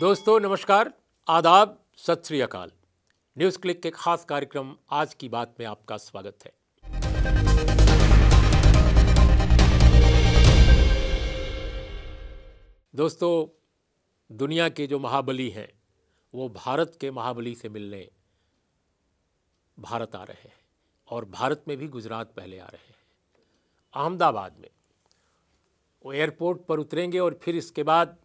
दोस्तों नमस्कार आदाब सत श्री अकाल न्यूज़ क्लिक के खास कार्यक्रम आज की बात में आपका स्वागत है दोस्तों दुनिया के जो महाबली हैं वो भारत के महाबली से मिलने भारत आ रहे हैं और भारत में भी गुजरात पहले आ रहे हैं अहमदाबाद में वो एयरपोर्ट पर उतरेंगे और फिर इसके बाद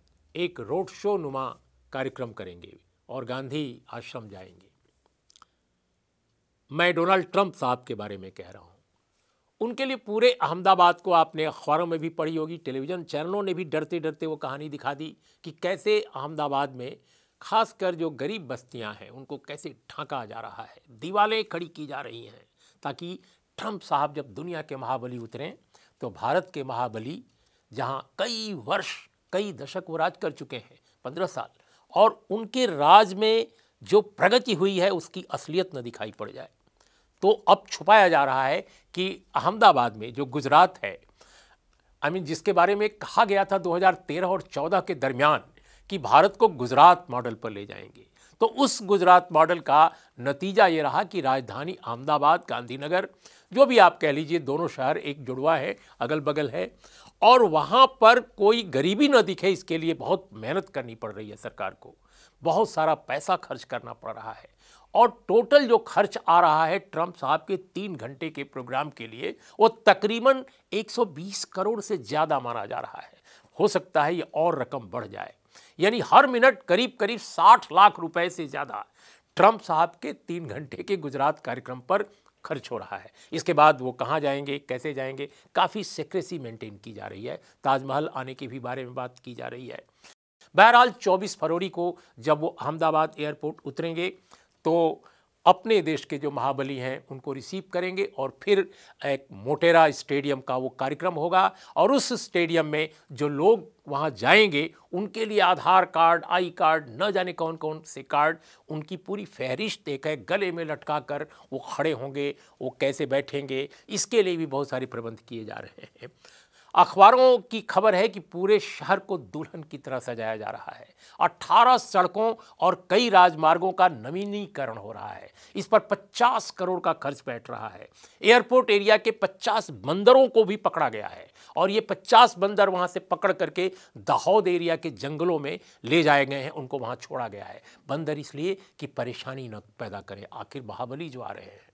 एक रोड शो नुमा कार्यक्रम करेंगे और गांधी आश्रम जाएंगे मैं डोनाल्ड ट्रंप साहब के बारे में कह रहा हूँ उनके लिए पूरे अहमदाबाद को आपने अखबारों में भी पढ़ी होगी टेलीविज़न चैनलों ने भी डरते डरते वो कहानी दिखा दी कि कैसे अहमदाबाद में खासकर जो गरीब बस्तियां हैं उनको कैसे ढांका जा रहा है दीवालें खड़ी की जा रही हैं ताकि ट्रंप साहब जब दुनिया के महाबली उतरें तो भारत के महाबली जहां कई वर्ष कई दशक वो राज कर चुके हैं पंद्रह साल और उनके राज में जो प्रगति हुई है उसकी असलियत न दिखाई पड़ जाए तो अब छुपाया जा रहा है कि अहमदाबाद में जो गुजरात है आई I मीन mean, जिसके बारे में कहा गया था 2013 और 14 के दरमियान कि भारत को गुजरात मॉडल पर ले जाएंगे तो उस गुजरात मॉडल का नतीजा ये रहा कि राजधानी अहमदाबाद गांधीनगर जो भी आप कह लीजिए दोनों शहर एक जुड़वा है अगल बगल है और वहाँ पर कोई गरीबी न दिखे इसके लिए बहुत मेहनत करनी पड़ रही है सरकार को बहुत सारा पैसा खर्च करना पड़ रहा है और टोटल जो खर्च आ रहा है ट्रंप साहब के तीन घंटे के प्रोग्राम के लिए वो तकरीबन 120 करोड़ से ज़्यादा माना जा रहा है हो सकता है ये और रकम बढ़ जाए यानी हर मिनट करीब करीब 60 लाख रुपए से ज़्यादा ट्रंप साहब के तीन घंटे के गुजरात कार्यक्रम पर खर्च हो रहा है इसके बाद वो कहाँ जाएंगे कैसे जाएंगे काफ़ी सिक्रेसी मेंटेन की जा रही है ताजमहल आने के भी बारे में बात की जा रही है बहरहाल 24 फरवरी को जब वो अहमदाबाद एयरपोर्ट उतरेंगे तो अपने देश के जो महाबली हैं उनको रिसीव करेंगे और फिर एक मोटेरा स्टेडियम का वो कार्यक्रम होगा और उस स्टेडियम में जो लोग वहाँ जाएंगे उनके लिए आधार कार्ड आई कार्ड न जाने कौन कौन से कार्ड उनकी पूरी फहरिश्त एक है गले में लटका कर वो खड़े होंगे वो कैसे बैठेंगे इसके लिए भी बहुत सारे प्रबंध किए जा रहे हैं अखबारों की खबर है कि पूरे शहर को दुल्हन की तरह सजाया जा रहा है 18 सड़कों और कई राजमार्गों का नवीनीकरण हो रहा है इस पर 50 करोड़ का खर्च बैठ रहा है एयरपोर्ट एरिया के 50 बंदरों को भी पकड़ा गया है और ये 50 बंदर वहाँ से पकड़ करके दाहौद एरिया के जंगलों में ले जाए गए हैं उनको वहाँ छोड़ा गया है बंदर इसलिए कि परेशानी न पैदा करें आखिर बहाबली जो आ रहे हैं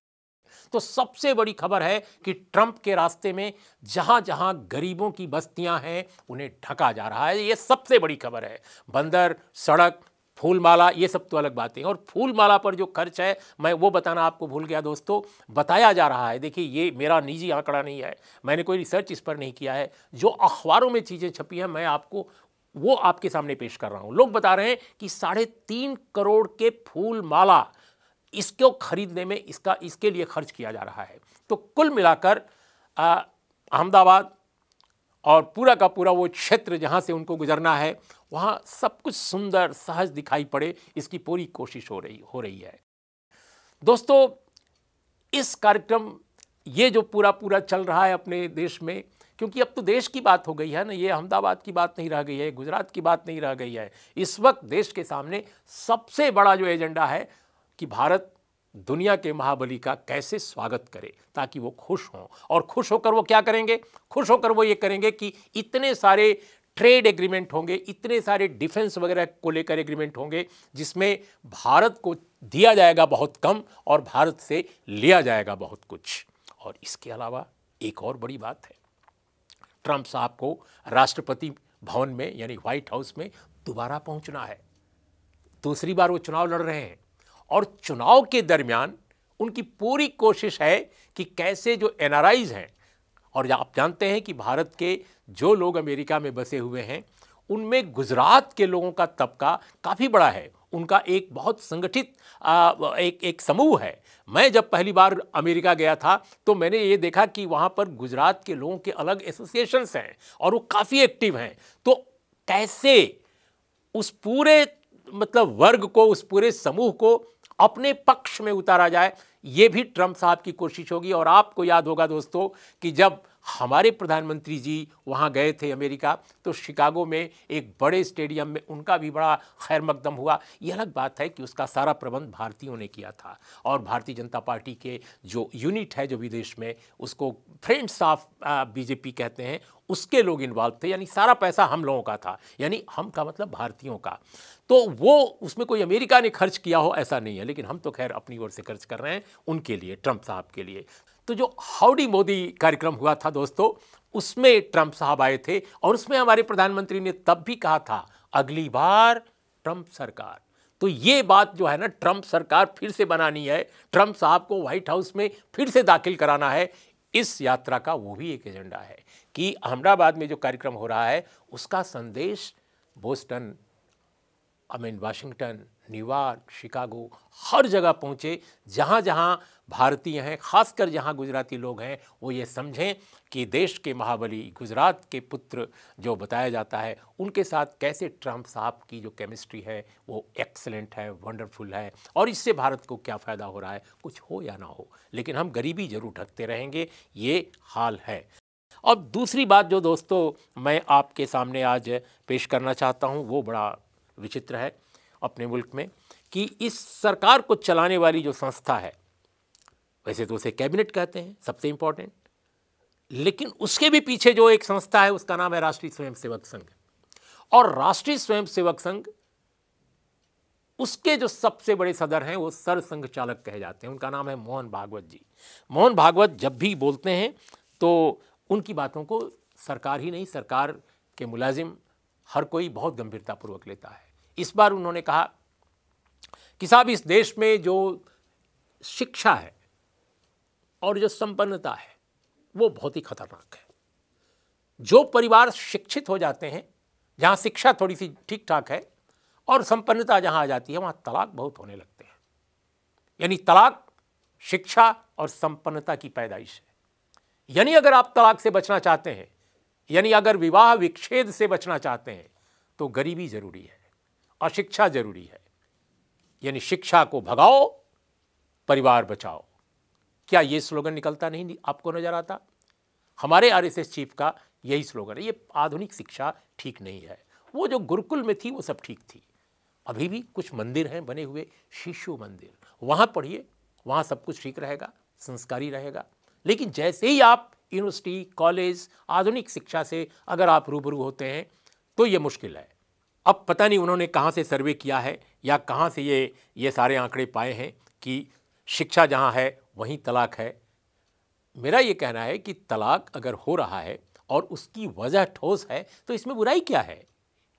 तो सबसे बड़ी खबर है कि ट्रंप के रास्ते में जहां जहां गरीबों की बस्तियां हैं उन्हें ढका जा रहा है ये सबसे बड़ी खबर है बंदर सड़क फूलमाला ये सब तो अलग बातें हैं और फूलमाला पर जो खर्च है मैं वो बताना आपको भूल गया दोस्तों बताया जा रहा है देखिए ये मेरा निजी आंकड़ा नहीं है मैंने कोई रिसर्च इस पर नहीं किया है जो अखबारों में चीज़ें छपी हैं मैं आपको वो आपके सामने पेश कर रहा हूँ लोग बता रहे हैं कि साढ़े तीन करोड़ के फूलमाला माला इसको खरीदने में इसका इसके लिए खर्च किया जा रहा है तो कुल मिलाकर अहमदाबाद और पूरा का पूरा वो क्षेत्र जहाँ से उनको गुजरना है वहाँ सब कुछ सुंदर सहज दिखाई पड़े इसकी पूरी कोशिश हो रही हो रही है दोस्तों इस कार्यक्रम ये जो पूरा पूरा चल रहा है अपने देश में क्योंकि अब तो देश की बात हो गई है ना ये अहमदाबाद की बात नहीं रह गई है गुजरात की बात नहीं रह गई है इस वक्त देश के सामने सबसे बड़ा जो एजेंडा है कि भारत दुनिया के महाबली का कैसे स्वागत करे ताकि वो खुश हों और खुश होकर वो क्या करेंगे खुश होकर वो ये करेंगे कि इतने सारे ट्रेड एग्रीमेंट होंगे इतने सारे डिफेंस वगैरह को लेकर एग्रीमेंट होंगे जिसमें भारत को दिया जाएगा बहुत कम और भारत से लिया जाएगा बहुत कुछ और इसके अलावा एक और बड़ी बात है ट्रंप साहब को राष्ट्रपति भवन में यानी व्हाइट हाउस में दोबारा पहुंचना है दूसरी बार वो चुनाव लड़ रहे हैं और चुनाव के दरमियान उनकी पूरी कोशिश है कि कैसे जो एन हैं और आप जानते हैं कि भारत के जो लोग अमेरिका में बसे हुए हैं उनमें गुजरात के लोगों का तबका काफ़ी बड़ा है उनका एक बहुत संगठित एक एक समूह है मैं जब पहली बार अमेरिका गया था तो मैंने ये देखा कि वहाँ पर गुजरात के लोगों के अलग एसोसिएशंस हैं और वो काफ़ी एक्टिव हैं तो कैसे उस पूरे मतलब वर्ग को उस पूरे समूह को अपने पक्ष में उतारा जाए ये भी ट्रंप साहब की कोशिश होगी और आपको याद होगा दोस्तों कि जब हमारे प्रधानमंत्री जी वहाँ गए थे अमेरिका तो शिकागो में एक बड़े स्टेडियम में उनका भी बड़ा खैर मकदम हुआ ये अलग बात है कि उसका सारा प्रबंध भारतीयों ने किया था और भारतीय जनता पार्टी के जो यूनिट है जो विदेश में उसको फ्रेंड्स ऑफ बीजेपी कहते हैं उसके लोग इन्वॉल्व थे यानी सारा पैसा हम लोगों का था यानी हम का मतलब भारतीयों का तो वो उसमें कोई अमेरिका ने खर्च किया हो ऐसा नहीं है लेकिन हम तो खैर अपनी ओर से खर्च कर रहे हैं उनके लिए ट्रंप साहब के लिए तो जो हाउडी मोदी कार्यक्रम हुआ था दोस्तों उसमें ट्रंप साहब आए थे और उसमें हमारे प्रधानमंत्री ने तब भी कहा था अगली बार ट्रंप सरकार तो ये बात जो है ना ट्रंप सरकार फिर से बनानी है ट्रंप साहब को व्हाइट हाउस में फिर से दाखिल कराना है इस यात्रा का वो भी एक एजेंडा है कि अहमदाबाद में जो कार्यक्रम हो रहा है उसका संदेश Boston I mean Washington New York Chicago हर जगह पहुँचे जहाँ जहाँ भारतीय हैं खासकर जहाँ गुजराती लोग हैं वो ये समझें कि देश के महाबली गुजरात के पुत्र जो बताया जाता है उनके साथ कैसे ट्रंप साहब की जो केमिस्ट्री है वो एक्सलेंट है वंडरफुल है और इससे भारत को क्या फ़ायदा हो रहा है कुछ हो या ना हो लेकिन हम गरीबी जरूर ढकते रहेंगे ये हाल है अब दूसरी बात जो दोस्तों मैं आपके सामने आज पेश करना चाहता हूँ वो बड़ा विचित्र है अपने मुल्क में कि इस सरकार को चलाने वाली जो संस्था है वैसे तो उसे कैबिनेट कहते हैं सबसे इम्पोर्टेंट लेकिन उसके भी पीछे जो एक संस्था है उसका नाम है राष्ट्रीय स्वयंसेवक संघ और राष्ट्रीय स्वयंसेवक संघ उसके जो सबसे बड़े सदर हैं वो सर संघ चालक कहे जाते हैं उनका नाम है मोहन भागवत जी मोहन भागवत जब भी बोलते हैं तो उनकी बातों को सरकार ही नहीं सरकार के मुलाजिम हर कोई बहुत गंभीरतापूर्वक लेता है इस बार उन्होंने कहा कि साहब इस देश में जो शिक्षा है और जो संपन्नता है वो बहुत ही खतरनाक है जो परिवार शिक्षित हो जाते हैं जहाँ शिक्षा थोड़ी सी ठीक ठाक है और संपन्नता जहाँ आ जाती है वहाँ तलाक बहुत होने लगते हैं यानी तलाक शिक्षा और संपन्नता की पैदाइश है यानी अगर आप तलाक से बचना चाहते हैं यानी अगर विवाह विच्छेद से बचना चाहते हैं तो गरीबी जरूरी है अशिक्षा जरूरी है यानी शिक्षा को भगाओ परिवार बचाओ क्या ये स्लोगन निकलता नहीं आपको नज़र आता हमारे आर एस चीफ का यही स्लोगन है ये आधुनिक शिक्षा ठीक नहीं है वो जो गुरुकुल में थी वो सब ठीक थी अभी भी कुछ मंदिर हैं बने हुए शिशु मंदिर वहाँ पढ़िए वहाँ सब कुछ ठीक रहेगा संस्कारी रहेगा लेकिन जैसे ही आप यूनिवर्सिटी कॉलेज आधुनिक शिक्षा से अगर आप रूबरू होते हैं तो ये मुश्किल है अब पता नहीं उन्होंने कहाँ से सर्वे किया है या कहाँ से ये ये सारे आंकड़े पाए हैं कि शिक्षा जहाँ है वहीं तलाक है मेरा ये कहना है कि तलाक अगर हो रहा है और उसकी वजह ठोस है तो इसमें बुराई क्या है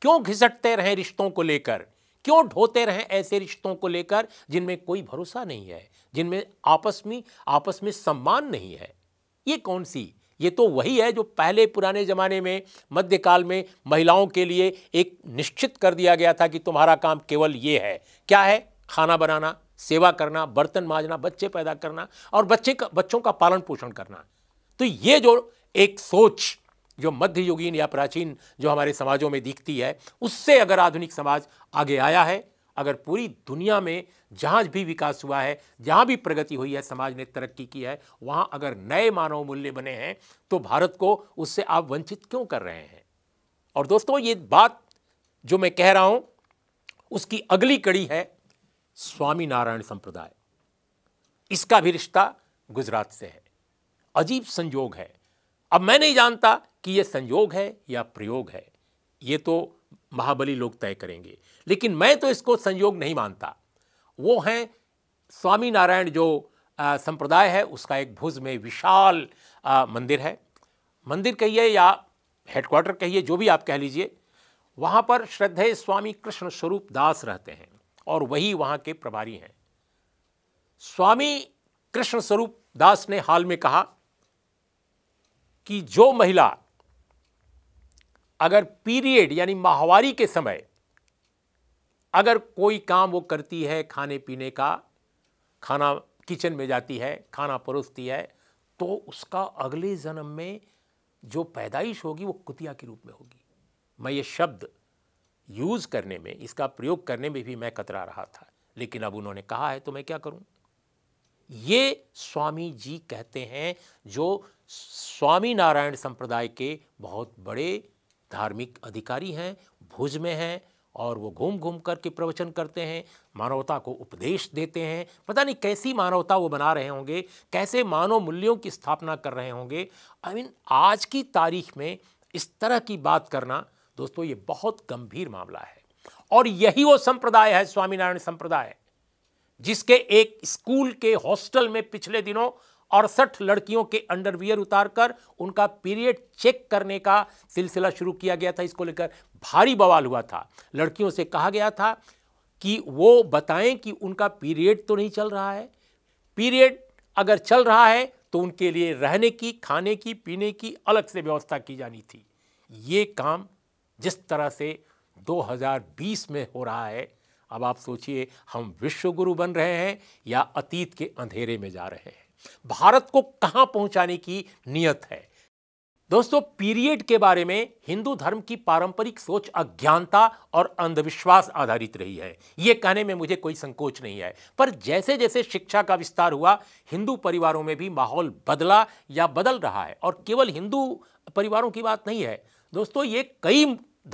क्यों घिसटते रहें रिश्तों को लेकर क्यों ढोते रहें ऐसे रिश्तों को लेकर जिनमें कोई भरोसा नहीं है जिनमें आपस में आपस में सम्मान नहीं है ये कौन सी ये तो वही है जो पहले पुराने ज़माने में मध्यकाल में महिलाओं के लिए एक निश्चित कर दिया गया था कि तुम्हारा काम केवल ये है क्या है खाना बनाना सेवा करना बर्तन माजना बच्चे पैदा करना और बच्चे का बच्चों का पालन पोषण करना तो ये जो एक सोच जो मध्ययुगीन या प्राचीन जो हमारे समाजों में दिखती है उससे अगर आधुनिक समाज आगे आया है अगर पूरी दुनिया में जहाँ भी विकास हुआ है जहाँ भी प्रगति हुई है समाज ने तरक्की की है वहाँ अगर नए मानव मूल्य बने हैं तो भारत को उससे आप वंचित क्यों कर रहे हैं और दोस्तों ये बात जो मैं कह रहा हूँ उसकी अगली कड़ी है स्वामीनारायण संप्रदाय इसका भी रिश्ता गुजरात से है अजीब संयोग है अब मैं नहीं जानता कि यह संयोग है या प्रयोग है ये तो महाबली लोग तय करेंगे लेकिन मैं तो इसको संयोग नहीं मानता वो हैं स्वामी नारायण जो संप्रदाय है उसका एक भुज में विशाल आ, मंदिर है मंदिर कहिए या हेडक्वार्टर कहिए जो भी आप कह लीजिए वहाँ पर श्रद्धेय स्वामी कृष्ण स्वरूप दास रहते हैं और वही वहाँ के प्रभारी हैं स्वामी कृष्ण स्वरूप दास ने हाल में कहा कि जो महिला अगर पीरियड यानी माहवारी के समय अगर कोई काम वो करती है खाने पीने का खाना किचन में जाती है खाना परोसती है तो उसका अगले जन्म में जो पैदाइश होगी वो कुतिया के रूप में होगी मैं ये शब्द यूज़ करने में इसका प्रयोग करने में भी मैं कतरा रहा था लेकिन अब उन्होंने कहा है तो मैं क्या करूं ये स्वामी जी कहते हैं जो स्वामी नारायण संप्रदाय के बहुत बड़े धार्मिक अधिकारी हैं भुज में हैं और वो घूम घूम करके प्रवचन करते हैं मानवता को उपदेश देते हैं पता नहीं कैसी मानवता वो बना रहे होंगे कैसे मानव मूल्यों की स्थापना कर रहे होंगे आई मीन आज की तारीख में इस तरह की बात करना दोस्तों ये बहुत गंभीर मामला है और यही वो संप्रदाय है स्वामीनारायण संप्रदाय जिसके एक स्कूल के हॉस्टल में पिछले दिनों अड़सठ लड़कियों के अंडरवियर उतारकर उनका पीरियड चेक करने का सिलसिला शुरू किया गया था इसको लेकर भारी बवाल हुआ था लड़कियों से कहा गया था कि वो बताएं कि उनका पीरियड तो नहीं चल रहा है पीरियड अगर चल रहा है तो उनके लिए रहने की खाने की पीने की अलग से व्यवस्था की जानी थी ये काम जिस तरह से 2020 में हो रहा है अब आप सोचिए हम विश्वगुरु बन रहे हैं या अतीत के अंधेरे में जा रहे हैं भारत को कहां पहुंचाने की नियत है दोस्तों पीरियड के बारे में हिंदू धर्म की पारंपरिक सोच अज्ञानता और अंधविश्वास आधारित रही है ये कहने में मुझे कोई संकोच नहीं है पर जैसे जैसे शिक्षा का विस्तार हुआ हिंदू परिवारों में भी माहौल बदला या बदल रहा है और केवल हिंदू परिवारों की बात नहीं है दोस्तों ये कई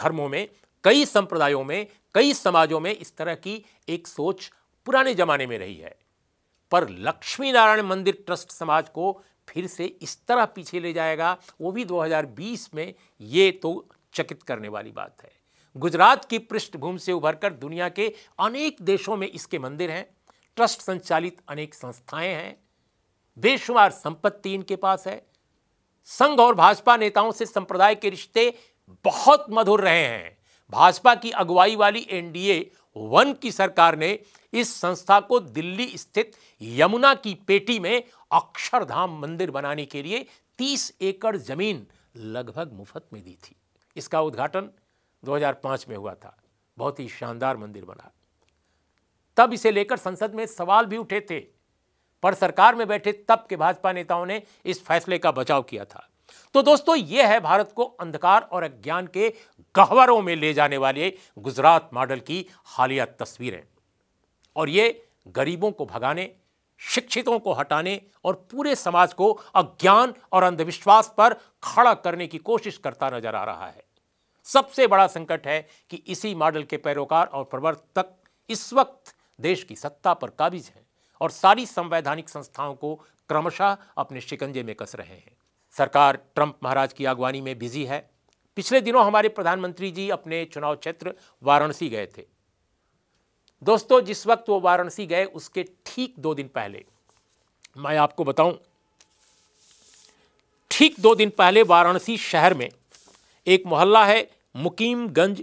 धर्मों में कई संप्रदायों में कई समाजों में इस तरह की एक सोच पुराने जमाने में रही है पर लक्ष्मी नारायण मंदिर ट्रस्ट समाज को फिर से इस तरह पीछे ले जाएगा वो भी 2020 में ये तो चकित करने वाली बात है गुजरात की पृष्ठभूमि से उभरकर दुनिया के अनेक देशों में इसके मंदिर हैं ट्रस्ट संचालित अनेक संस्थाएं हैं बेशुमार संपत्ति इनके पास है संघ और भाजपा नेताओं से संप्रदाय के रिश्ते बहुत मधुर रहे हैं भाजपा की अगुवाई वाली एनडीए वन की सरकार ने इस संस्था को दिल्ली स्थित यमुना की पेटी में अक्षरधाम मंदिर बनाने के लिए 30 एकड़ जमीन लगभग मुफ्त में दी थी इसका उद्घाटन 2005 में हुआ था बहुत ही शानदार मंदिर बना तब इसे लेकर संसद में सवाल भी उठे थे पर सरकार में बैठे तब के भाजपा नेताओं ने इस फैसले का बचाव किया था तो दोस्तों यह है भारत को अंधकार और अज्ञान के गहवरों में ले जाने वाले गुजरात मॉडल की हालिया तस्वीरें और ये गरीबों को भगाने शिक्षितों को हटाने और पूरे समाज को अज्ञान और अंधविश्वास पर खड़ा करने की कोशिश करता नजर आ रहा है सबसे बड़ा संकट है कि इसी मॉडल के पैरोकार और प्रवर्तक इस वक्त देश की सत्ता पर काबिज हैं और सारी संवैधानिक संस्थाओं को क्रमशः अपने शिकंजे में कस रहे हैं सरकार ट्रंप महाराज की अगवानी में बिजी है पिछले दिनों हमारे प्रधानमंत्री जी अपने चुनाव क्षेत्र वाराणसी गए थे दोस्तों जिस वक्त वो वाराणसी गए उसके ठीक दो दिन पहले मैं आपको बताऊं ठीक दो दिन पहले वाराणसी शहर में एक मोहल्ला है मुकीमगंज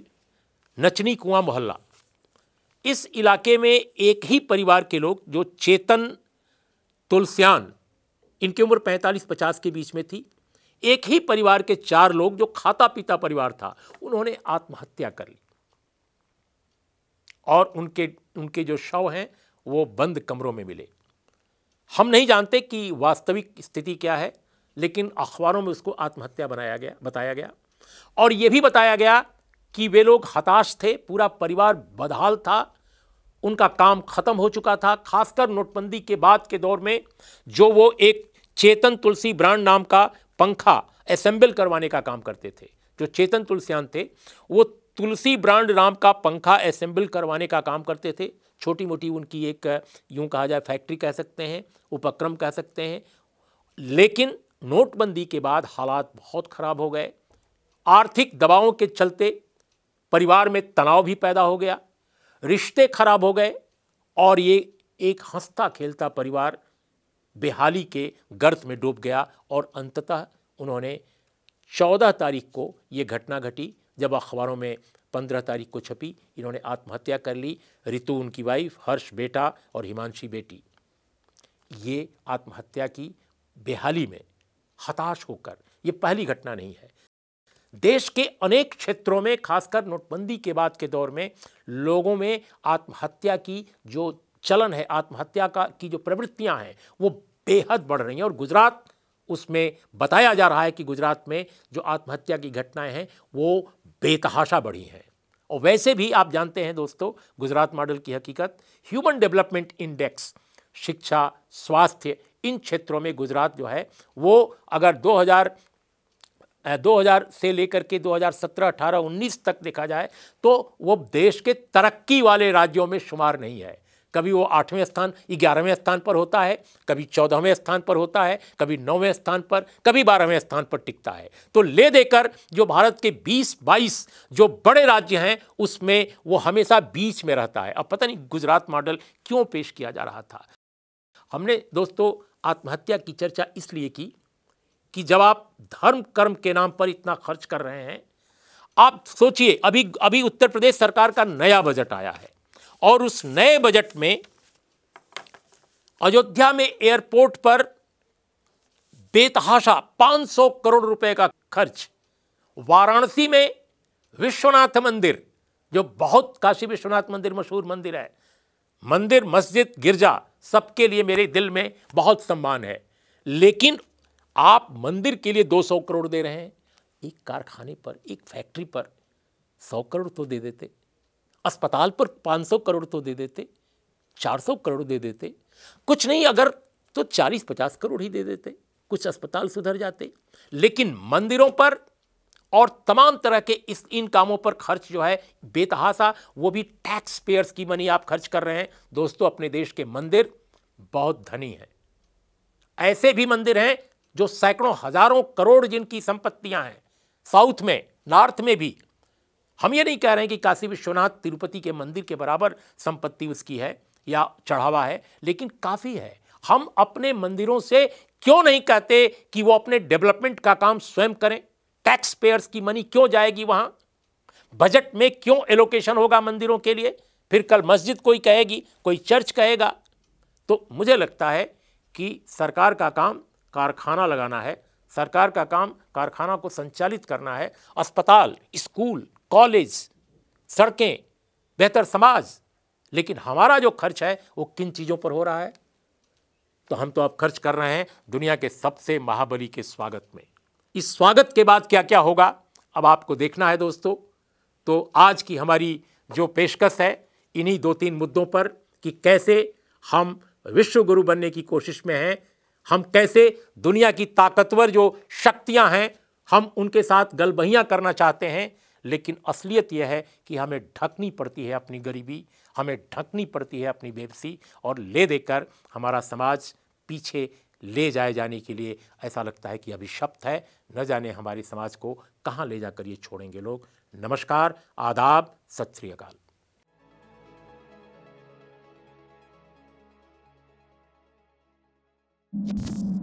नचनी कुआं मोहल्ला इस इलाके में एक ही परिवार के लोग जो चेतन तुलस्यान इनकी उम्र 45-50 के बीच में थी एक ही परिवार के चार लोग जो खाता पीता परिवार था उन्होंने आत्महत्या कर ली और उनके उनके जो शव हैं वो बंद कमरों में मिले हम नहीं जानते कि वास्तविक स्थिति क्या है लेकिन अखबारों में उसको आत्महत्या बनाया गया बताया गया और यह भी बताया गया कि वे लोग हताश थे पूरा परिवार बदहाल था उनका काम खत्म हो चुका था खासकर नोटबंदी के बाद के दौर में जो वो एक चेतन तुलसी ब्रांड नाम का पंखा असेंबल करवाने का काम करते थे जो चेतन तुलसियान थे वो तुलसी ब्रांड नाम का पंखा असेंबल करवाने का काम करते थे छोटी मोटी उनकी एक यूं कहा जाए फैक्ट्री कह सकते हैं उपक्रम कह सकते हैं लेकिन नोटबंदी के बाद हालात बहुत ख़राब हो गए आर्थिक दबावों के चलते परिवार में तनाव भी पैदा हो गया रिश्ते खराब हो गए और ये एक हंसता खेलता परिवार बेहाली के गर्त में डूब गया और अंततः उन्होंने चौदह तारीख को ये घटना घटी जब अखबारों में पंद्रह तारीख को छपी इन्होंने आत्महत्या कर ली रितु उनकी वाइफ हर्ष बेटा और हिमांशी बेटी ये आत्महत्या की बेहाली में हताश होकर ये पहली घटना नहीं है देश के अनेक क्षेत्रों में खासकर नोटबंदी के बाद के दौर में लोगों में आत्महत्या की जो चलन है आत्महत्या का की जो प्रवृत्तियां हैं वो बेहद बढ़ रही हैं और गुजरात उसमें बताया जा रहा है कि गुजरात में जो आत्महत्या की घटनाएं हैं वो बेतहाशा बढ़ी हैं और वैसे भी आप जानते हैं दोस्तों गुजरात मॉडल की हकीकत ह्यूमन डेवलपमेंट इंडेक्स शिक्षा स्वास्थ्य इन क्षेत्रों में गुजरात जो है वो अगर 2000 2000 से लेकर के 2017, 18, 19 तक देखा जाए तो वो देश के तरक्की वाले राज्यों में शुमार नहीं है कभी वो आठवें स्थान ग्यारहवें स्थान पर होता है कभी चौदहवें स्थान पर होता है कभी नौवें स्थान पर कभी बारहवें स्थान पर टिकता है तो ले देकर जो भारत के बीस बाईस जो बड़े राज्य हैं उसमें वो हमेशा बीच में रहता है अब पता नहीं गुजरात मॉडल क्यों पेश किया जा रहा था हमने दोस्तों आत्महत्या की चर्चा इसलिए की कि जब आप धर्म कर्म के नाम पर इतना खर्च कर रहे हैं आप सोचिए अभी अभी उत्तर प्रदेश सरकार का नया बजट आया है और उस नए बजट में अयोध्या में एयरपोर्ट पर बेतहाशा 500 करोड़ रुपए का खर्च वाराणसी में विश्वनाथ मंदिर जो बहुत काशी विश्वनाथ मंदिर मशहूर मंदिर है मंदिर मस्जिद गिरजा सबके लिए मेरे दिल में बहुत सम्मान है लेकिन आप मंदिर के लिए 200 करोड़ दे रहे हैं एक कारखाने पर एक फैक्ट्री पर 100 करोड़ तो दे देते अस्पताल पर 500 करोड़ तो दे देते 400 करोड़ दे देते कुछ नहीं अगर तो 40-50 करोड़ ही दे देते कुछ अस्पताल सुधर जाते लेकिन मंदिरों पर और तमाम तरह के इस इन कामों पर खर्च जो है बेतहासा वो भी टैक्स पेयर्स की मनी आप खर्च कर रहे हैं दोस्तों अपने देश के मंदिर बहुत धनी हैं ऐसे भी मंदिर हैं जो सैकड़ों हजारों करोड़ जिनकी संपत्तियां हैं साउथ में नॉर्थ में भी हम ये नहीं कह रहे हैं कि काशी विश्वनाथ तिरुपति के मंदिर के बराबर संपत्ति उसकी है या चढ़ावा है लेकिन काफ़ी है हम अपने मंदिरों से क्यों नहीं कहते कि वो अपने डेवलपमेंट का काम स्वयं करें टैक्स पेयर्स की मनी क्यों जाएगी वहां बजट में क्यों एलोकेशन होगा मंदिरों के लिए फिर कल मस्जिद कोई कहेगी कोई चर्च कहेगा तो मुझे लगता है कि सरकार का काम कारखाना लगाना है सरकार का काम कारखाना को संचालित करना है अस्पताल स्कूल कॉलेज सड़कें बेहतर समाज लेकिन हमारा जो खर्च है वो किन चीज़ों पर हो रहा है तो हम तो अब खर्च कर रहे हैं दुनिया के सबसे महाबली के स्वागत में इस स्वागत के बाद क्या क्या होगा अब आपको देखना है दोस्तों तो आज की हमारी जो पेशकश है इन्हीं दो तीन मुद्दों पर कि कैसे हम विश्व गुरु बनने की कोशिश में हैं हम कैसे दुनिया की ताकतवर जो शक्तियां हैं हम उनके साथ गलबहियाँ करना चाहते हैं लेकिन असलियत यह है कि हमें ढकनी पड़ती है अपनी गरीबी हमें ढकनी पड़ती है अपनी बेबसी और ले देकर हमारा समाज पीछे ले जाए जाने के लिए ऐसा लगता है कि अभी शब्द है न जाने हमारे समाज को कहाँ ले जाकर ये छोड़ेंगे लोग नमस्कार आदाब सत श्री अकाल you